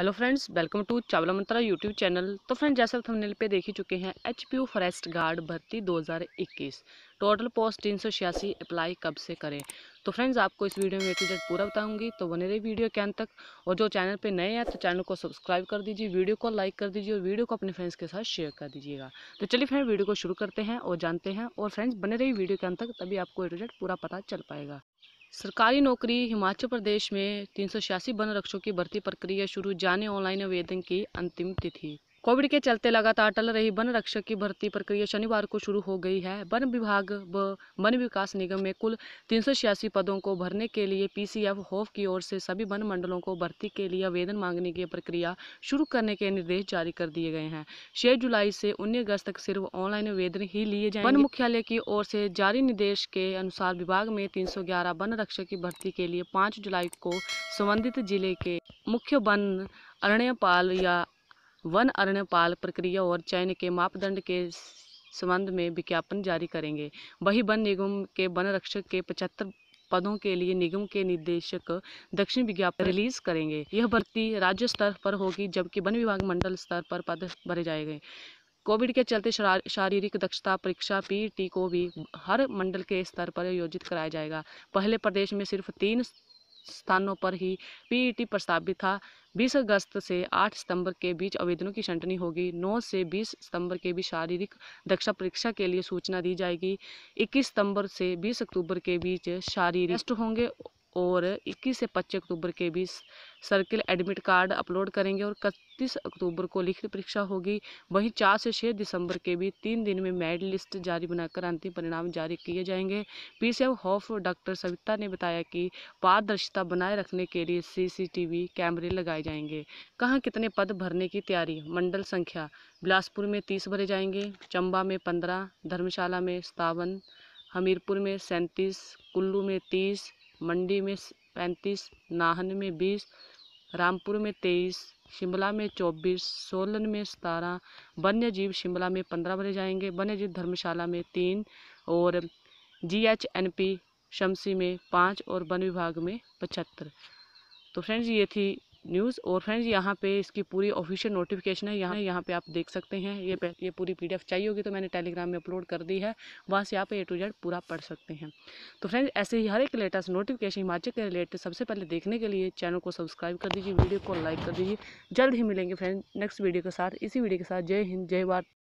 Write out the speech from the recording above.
hello friends welcome to Chawla Mantra YouTube channel तो friend हम thumbnail पे देख ही चुके हैं H P U forest guard भर्ती 2021 टोटल पोस्ट तीन सौ छियासी अप्लाई कब से करें तो फ्रेंड्स आपको इस वीडियो में ए पूरा बताऊंगी तो बने रहे वीडियो के अंत तक और जो चैनल पे नए हैं तो चैनल को सब्सक्राइब कर दीजिए वीडियो को लाइक कर दीजिए और वीडियो को अपने फ्रेंड्स के साथ शेयर कर दीजिएगा तो चलिए फ्रेंड वीडियो को शुरू करते हैं और जानते हैं और फ्रेंड्स बने रही वीडियो के अंत तक तभी आपको ए पूरा पता चल पाएगा सरकारी नौकरी हिमाचल प्रदेश में तीन सौ छियासी वन रक्षकों की भर्ती प्रक्रिया शुरू जानें ऑनलाइन आवेदन की अंतिम तिथि कोविड के चलते लगातार टल रही वन रक्षक की भर्ती प्रक्रिया शनिवार को शुरू हो गई है वन विभाग व वन विकास निगम में कुल तीन पदों को भरने के लिए पीसीएफ होफ की ओर से सभी वन मंडलों को भर्ती के लिए आवेदन मांगने की प्रक्रिया शुरू करने के निर्देश जारी कर दिए गए हैं छह जुलाई से उन्नीस अगस्त तक सिर्फ ऑनलाइन आवेदन ही लिए जाए वन मुख्यालय की ओर से जारी निर्देश के अनुसार विभाग में तीन वन रक्षक की भर्ती के लिए पाँच जुलाई को संबंधित जिले के मुख्य वन अरण्यपाल या वन अरण्यपाल प्रक्रिया और चयन के मापदंड के संबंध में विज्ञापन जारी करेंगे वही वन निगम के वन रक्षक के पचहत्तर पदों के लिए निगम के निदेशक दक्षिण विज्ञापन रिलीज करेंगे यह भर्ती राज्य स्तर पर होगी जबकि वन विभाग मंडल स्तर पर पद भरे जाएंगे कोविड के चलते शारीरिक दक्षता परीक्षा पीटी को भी हर मंडल के स्तर पर आयोजित कराया जाएगा पहले प्रदेश में सिर्फ तीन स्थानों पर ही पीईटी प्रस्तावित था बीस अगस्त से आठ सितंबर के बीच आवेदनों की छंटनी होगी नौ से बीस सितंबर के बीच शारीरिक दक्षता परीक्षा के लिए सूचना दी जाएगी इक्कीस सितंबर से बीस अक्टूबर के बीच शारीरिक टेस्ट होंगे और 21 से 25 अक्टूबर के बीच सर्किल एडमिट कार्ड अपलोड करेंगे और इकतीस अक्टूबर को लिखित परीक्षा होगी वहीं चार से छः दिसंबर के बीच तीन दिन में मेड लिस्ट जारी बनाकर अंतिम परिणाम जारी किए जाएंगे पी हॉफ डॉक्टर सविता ने बताया कि पारदर्शिता बनाए रखने के लिए सीसीटीवी कैमरे लगाए जाएंगे कहाँ कितने पद भरने की तैयारी मंडल संख्या बिलासपुर में तीस भरे जाएंगे चंबा में पंद्रह धर्मशाला में सतावन हमीरपुर में सैंतीस कुल्लू में तीस मंडी में पैंतीस नाहन में बीस रामपुर में तेईस शिमला में चौबीस सोलन में सतारह वन्य जीव शिमला में पंद्रह भरे जाएंगे वन्य जीव धर्मशाला में तीन और G H N P Shamshi में पाँच और वन विभाग में पचहत्तर तो फ्रेंड्स ये थी न्यूज़ और फ्रेंड्स यहाँ पे इसकी पूरी ऑफिशियल नोटिफिकेशन है यहाँ यहाँ पे आप देख सकते हैं ये ये पूरी पीडीएफ चाहिए होगी तो मैंने टेलीग्राम में अपलोड कर दी है वहाँ से आप ए टू जेड पूरा पढ़ सकते हैं तो फ्रेंड्स ऐसे ही हर एक लेटेस्ट नोटिफिकेशन हिमाचल के रिलेटेड सबसे पहले देखने के लिए चैनल को सब्सक्राइब कर दीजिए वीडियो को लाइक कर दीजिए जल्द ही मिलेंगे फ्रेंड नेक्स्ट वीडियो के साथ इसी वीडियो के साथ जय हिंद जय भारत